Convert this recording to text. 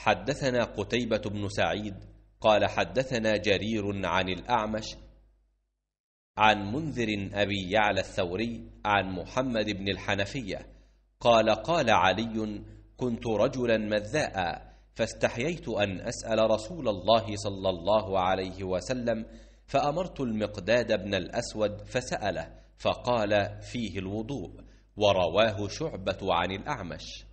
حدثنا قتيبة بن سعيد قال حدثنا جرير عن الأعمش عن منذر أبي يعلى الثوري عن محمد بن الحنفية قال قال علي كنت رجلا مذاء فاستحييت أن أسأل رسول الله صلى الله عليه وسلم فأمرت المقداد بن الأسود فسأله فقال فيه الوضوء ورواه شعبة عن الأعمش